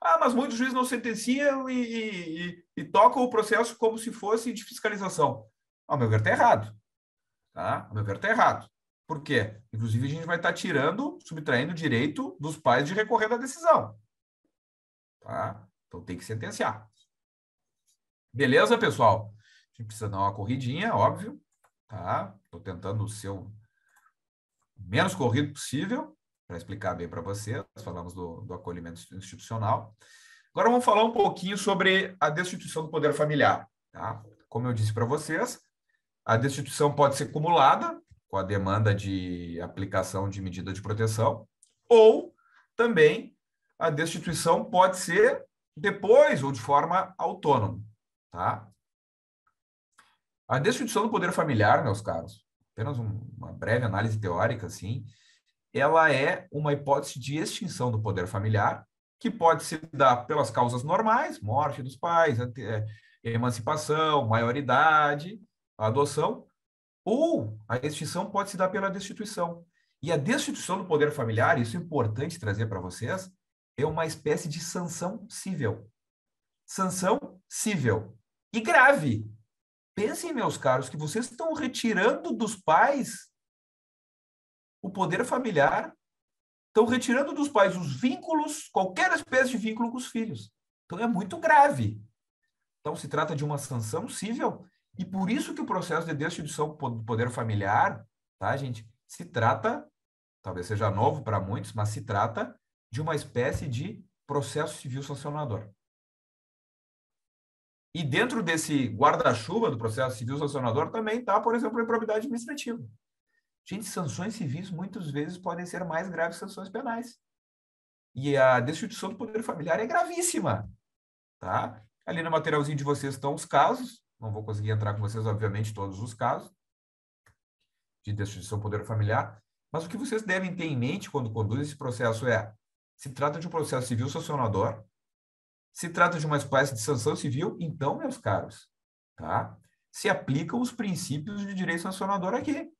Ah, mas muitos juízes não sentenciam e, e, e, e tocam o processo como se fosse de fiscalização. Ao meu ver, está errado. Tá? Ao meu ver, está errado. Porque, inclusive, a gente vai estar tá tirando, subtraindo o direito dos pais de recorrer da decisão. Tá? Então tem que sentenciar. Beleza, pessoal? A gente precisa dar uma corridinha, óbvio. Tá? Estou tentando ser o menos corrido possível para explicar bem para vocês. Falamos do, do acolhimento institucional. Agora vamos falar um pouquinho sobre a destituição do poder familiar. Tá? Como eu disse para vocês, a destituição pode ser cumulada, com a demanda de aplicação de medida de proteção, ou também a destituição pode ser depois ou de forma autônoma. Tá? A destituição do poder familiar, meus caros, apenas um, uma breve análise teórica, assim, ela é uma hipótese de extinção do poder familiar, que pode se dar pelas causas normais, morte dos pais, é, emancipação, maioridade, adoção, ou a extinção pode se dar pela destituição. E a destituição do poder familiar, isso é importante trazer para vocês, é uma espécie de sanção civil. Sanção civil. E grave. Pensem, meus caros, que vocês estão retirando dos pais o poder familiar, estão retirando dos pais os vínculos, qualquer espécie de vínculo com os filhos. Então é muito grave. Então se trata de uma sanção civil e por isso que o processo de destituição do poder familiar, tá, gente, se trata, talvez seja novo para muitos, mas se trata de uma espécie de processo civil sancionador. E dentro desse guarda-chuva do processo civil sancionador também está, por exemplo, a improbidade administrativa. Gente, sanções civis muitas vezes podem ser mais graves que sanções penais. E a destituição do poder familiar é gravíssima. Tá? Ali no materialzinho de vocês estão os casos, não vou conseguir entrar com vocês, obviamente, todos os casos de destruição do poder familiar, mas o que vocês devem ter em mente quando conduzem esse processo é: se trata de um processo civil sancionador, se trata de uma espécie de sanção civil, então, meus caros, tá? se aplicam os princípios de direito sancionador aqui.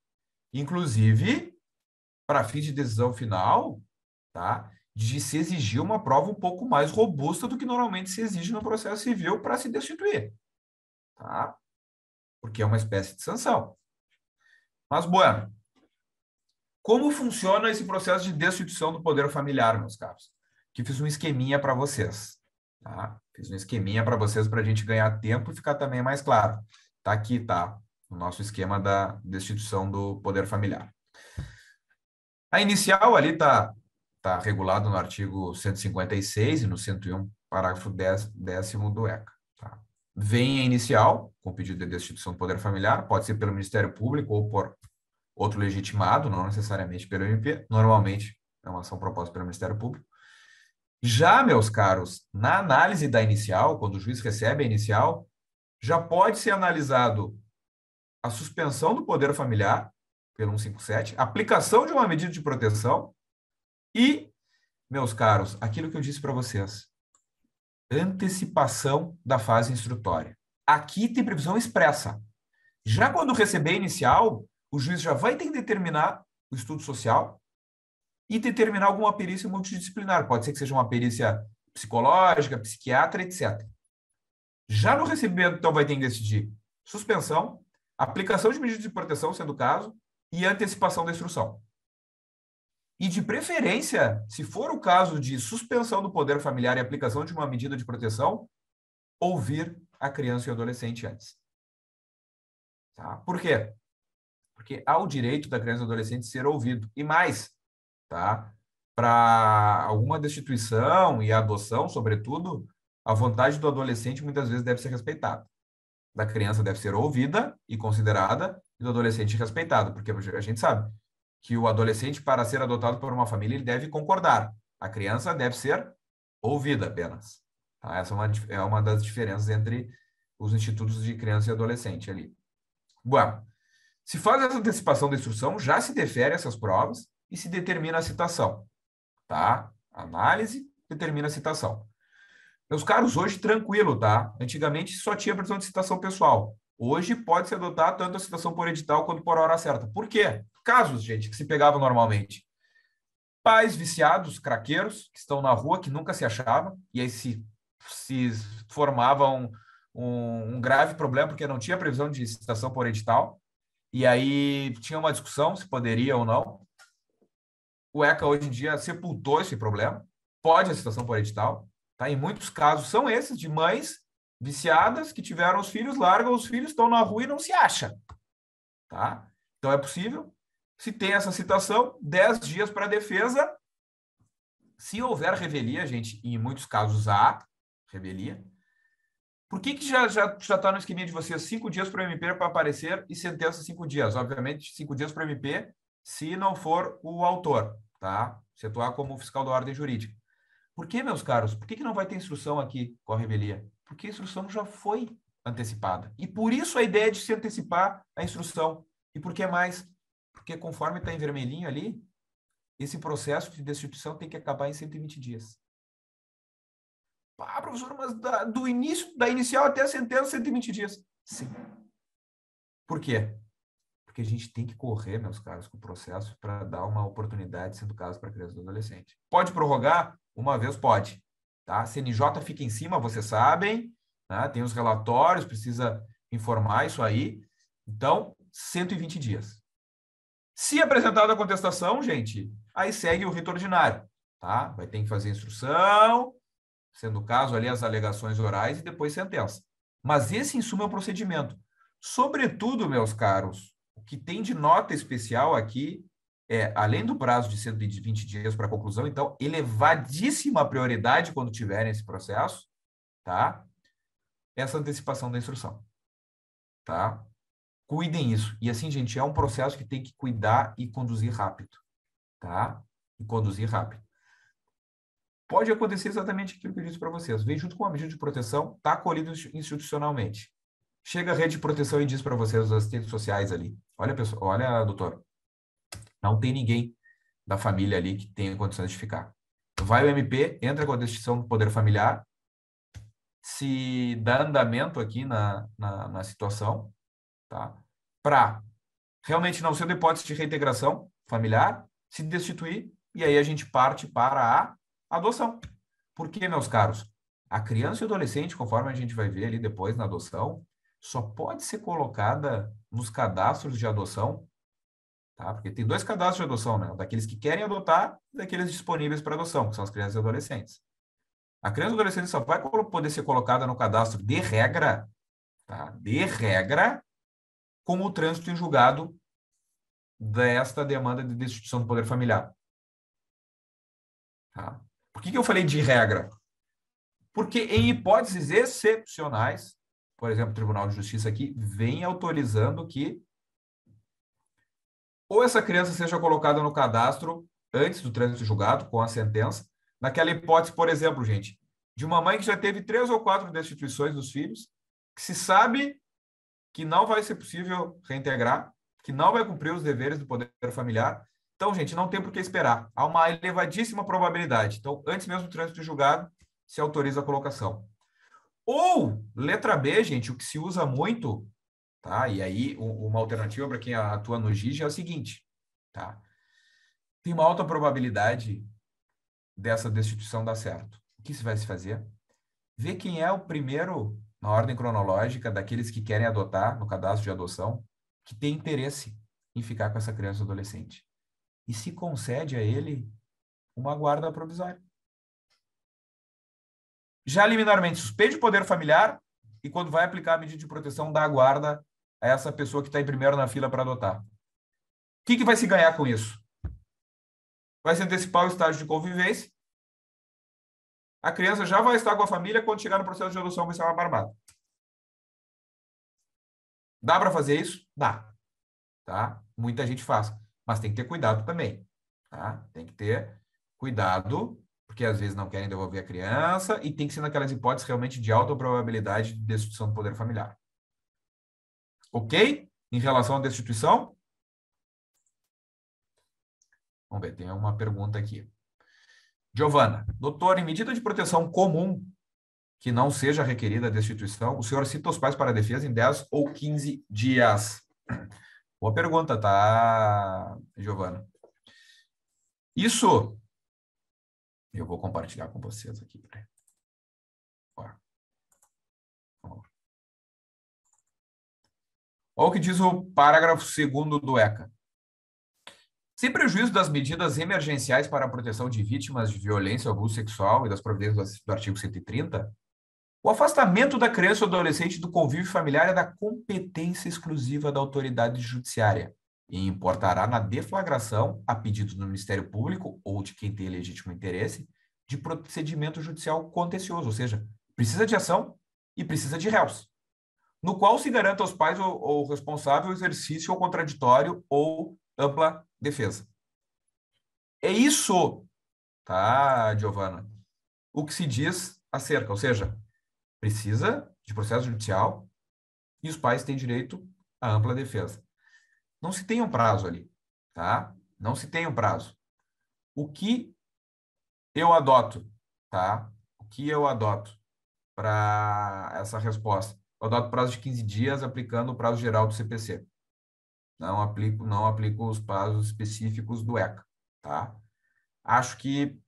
Inclusive, para fins de decisão final, tá? de se exigir uma prova um pouco mais robusta do que normalmente se exige no processo civil para se destituir tá? Porque é uma espécie de sanção. Mas, bueno, como funciona esse processo de destituição do poder familiar, meus caros? Que fiz um esqueminha para vocês, tá? Fiz um esqueminha para vocês para a gente ganhar tempo e ficar também mais claro. Tá aqui, tá? O nosso esquema da destituição do poder familiar. A inicial ali tá tá regulado no artigo 156 e no 101, parágrafo 10, décimo do ECA vem a inicial, com pedido de destituição do poder familiar, pode ser pelo Ministério Público ou por outro legitimado, não necessariamente pelo MP, normalmente é uma ação proposta pelo Ministério Público. Já, meus caros, na análise da inicial, quando o juiz recebe a inicial, já pode ser analisado a suspensão do poder familiar, pelo 157, aplicação de uma medida de proteção e, meus caros, aquilo que eu disse para vocês, antecipação da fase instrutória. Aqui tem previsão expressa. Já quando receber inicial, o juiz já vai ter que determinar o estudo social e determinar alguma perícia multidisciplinar. Pode ser que seja uma perícia psicológica, psiquiatra, etc. Já no recebimento, então, vai ter que decidir suspensão, aplicação de medidas de proteção, sendo o caso, e antecipação da instrução. E, de preferência, se for o caso de suspensão do poder familiar e aplicação de uma medida de proteção, ouvir a criança e o adolescente antes. Tá? Por quê? Porque há o direito da criança e do adolescente ser ouvido. E mais, tá? para alguma destituição e adoção, sobretudo, a vontade do adolescente muitas vezes deve ser respeitada. Da criança deve ser ouvida e considerada, e do adolescente respeitado, porque a gente sabe, que o adolescente, para ser adotado por uma família, ele deve concordar. A criança deve ser ouvida apenas. Tá? Essa é uma, é uma das diferenças entre os institutos de criança e adolescente ali. Bom, se faz essa antecipação da instrução, já se defere essas provas e se determina a citação. Tá? Análise determina a citação. Meus caros, hoje tranquilo, tá? Antigamente só tinha previsão de citação pessoal. Hoje pode-se adotar tanto a citação por edital quanto por hora certa. Por quê? Casos, gente, que se pegava normalmente. Pais viciados, craqueiros, que estão na rua, que nunca se achavam, e aí se, se formava um, um, um grave problema, porque não tinha previsão de citação por edital. E aí tinha uma discussão se poderia ou não. O ECA hoje em dia sepultou esse problema. Pode a citação por edital. Tá? Em muitos casos são esses de mães viciadas que tiveram os filhos, largam os filhos, estão na rua e não se acha. Tá? Então é possível. Se tem essa citação, 10 dias para defesa. Se houver revelia, gente, e em muitos casos há revelia, por que, que já está já, tá no esqueminha de vocês cinco dias para o MP para aparecer e sentença cinco dias? Obviamente, cinco dias para o MP, se não for o autor, tá? Se atuar como fiscal da ordem jurídica. Por que, meus caros? Por que, que não vai ter instrução aqui com a revelia? Porque a instrução já foi antecipada. E por isso a ideia de se antecipar a instrução. E por que mais? Porque conforme está em vermelhinho ali, esse processo de destituição tem que acabar em 120 dias. Ah, professor, mas da, do início, da inicial até a sentença, 120 dias. Sim. Por quê? Porque a gente tem que correr, meus caros, com o processo para dar uma oportunidade, sendo caso, para criança e adolescente. Pode prorrogar? Uma vez pode. Tá? A CNJ fica em cima, vocês sabem, né? tem os relatórios, precisa informar isso aí. Então, 120 dias. Se apresentada a contestação, gente, aí segue o rito ordinário. Tá? Vai ter que fazer instrução, sendo o caso ali as alegações orais e depois sentença. Mas esse, em suma, é o procedimento. Sobretudo, meus caros, o que tem de nota especial aqui é, além do prazo de 120 dias para conclusão, então, elevadíssima prioridade quando tiverem esse processo, tá? Essa antecipação da instrução, tá? Cuidem isso. E assim, gente, é um processo que tem que cuidar e conduzir rápido, tá? E conduzir rápido. Pode acontecer exatamente aquilo que eu disse para vocês. Vem junto com a medida de proteção, está acolhido institucionalmente. Chega a rede de proteção e diz para vocês, os assistentes sociais ali, olha, pessoal, olha, doutor, não tem ninguém da família ali que tenha condições de ficar. Vai o MP, entra com a destituição do poder familiar, se dá andamento aqui na, na, na situação, tá? para realmente não ser hipótese de reintegração familiar, se destituir, e aí a gente parte para a adoção. Por quê, meus caros? A criança e o adolescente, conforme a gente vai ver ali depois na adoção, só pode ser colocada nos cadastros de adoção Tá? Porque tem dois cadastros de adoção, né? daqueles que querem adotar e daqueles disponíveis para adoção, que são as crianças e adolescentes. A criança e adolescente só vai poder ser colocada no cadastro de regra, tá? de regra, com o trânsito em julgado desta demanda de destituição do poder familiar. Tá? Por que, que eu falei de regra? Porque em hipóteses excepcionais, por exemplo, o Tribunal de Justiça aqui vem autorizando que ou essa criança seja colocada no cadastro antes do trânsito julgado, com a sentença, naquela hipótese, por exemplo, gente, de uma mãe que já teve três ou quatro destituições dos filhos, que se sabe que não vai ser possível reintegrar, que não vai cumprir os deveres do poder familiar. Então, gente, não tem por que esperar. Há uma elevadíssima probabilidade. Então, antes mesmo do trânsito julgado, se autoriza a colocação. Ou, letra B, gente, o que se usa muito Tá? E aí, uma alternativa para quem atua no GIG é o seguinte, tá? Tem uma alta probabilidade dessa destituição dar certo. O que se vai se fazer? Ver quem é o primeiro na ordem cronológica daqueles que querem adotar no cadastro de adoção, que tem interesse em ficar com essa criança adolescente. E se concede a ele uma guarda provisória. Já liminarmente suspende o poder familiar e quando vai aplicar a medida de proteção da guarda a essa pessoa que está em primeiro na fila para adotar. O que, que vai se ganhar com isso? Vai se antecipar o estágio de convivência. A criança já vai estar com a família quando chegar no processo de adoção, vai ser uma barbada. Dá para fazer isso? Dá. Tá? Muita gente faz, mas tem que ter cuidado também. Tá? Tem que ter cuidado porque às vezes não querem devolver a criança, e tem que ser naquelas hipóteses realmente de alta probabilidade de destruição do poder familiar. Ok? Em relação à destituição? Vamos ver, tem uma pergunta aqui. Giovana, doutor, em medida de proteção comum que não seja requerida a destituição, o senhor cita os pais para a defesa em 10 ou 15 dias? Boa pergunta, tá, Giovana? Isso eu vou compartilhar com vocês aqui. Peraí. Olha o que diz o parágrafo 2 do ECA. Sem prejuízo das medidas emergenciais para a proteção de vítimas de violência ou abuso sexual e das providências do artigo 130, o afastamento da criança ou adolescente do convívio familiar é da competência exclusiva da autoridade judiciária e importará na deflagração, a pedido do Ministério Público ou de quem tem legítimo interesse, de procedimento judicial contencioso, ou seja, precisa de ação e precisa de réus no qual se garanta aos pais ou, responsável o exercício ou contraditório ou ampla defesa. É isso, tá, Giovana? O que se diz acerca, ou seja, precisa de processo judicial e os pais têm direito à ampla defesa. Não se tem um prazo ali, tá? Não se tem um prazo. O que eu adoto, tá? O que eu adoto para essa resposta? ao dado prazo de 15 dias, aplicando o prazo geral do CPC. Não aplico, não aplico os prazos específicos do ECA. Tá? Acho que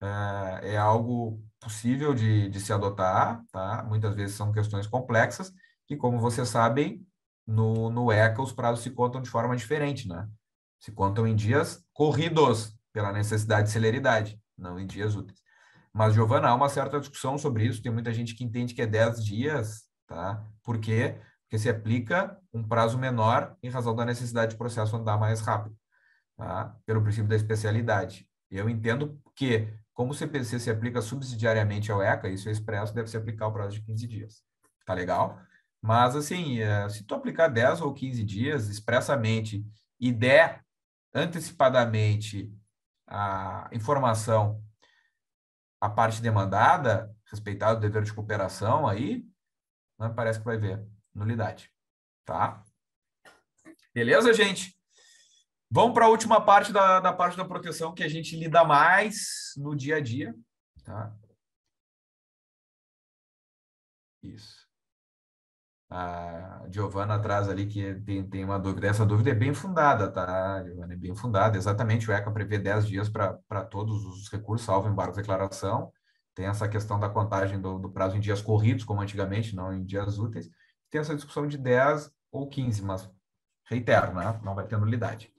é, é algo possível de, de se adotar, tá? muitas vezes são questões complexas, e como vocês sabem, no, no ECA os prazos se contam de forma diferente, né? Se contam em dias corridos, pela necessidade de celeridade, não em dias úteis. Mas, Giovana, há uma certa discussão sobre isso, tem muita gente que entende que é 10 dias, Tá? Por quê? Porque se aplica um prazo menor em razão da necessidade de processo andar mais rápido, tá? pelo princípio da especialidade. Eu entendo que, como o CPC se aplica subsidiariamente ao ECA, isso é expresso, deve se aplicar o prazo de 15 dias. Tá legal? Mas, assim, eh, se tu aplicar 10 ou 15 dias expressamente e der antecipadamente a informação à parte demandada, respeitado o dever de cooperação aí, né, parece que vai ver nulidade. Tá? Beleza, gente? Vamos para a última parte da, da parte da proteção que a gente lida mais no dia a dia. Tá? Isso. A Giovana atrás ali que tem, tem uma dúvida. Essa dúvida é bem fundada, tá, Giovana? É bem fundada. Exatamente, o ECA prevê 10 dias para todos os recursos, salvo embargo declaração tem essa questão da contagem do, do, prazo em dias corridos, como antigamente, não em dias úteis, tem essa discussão de 10 ou 15, mas reitero, né? não vai ter nulidade.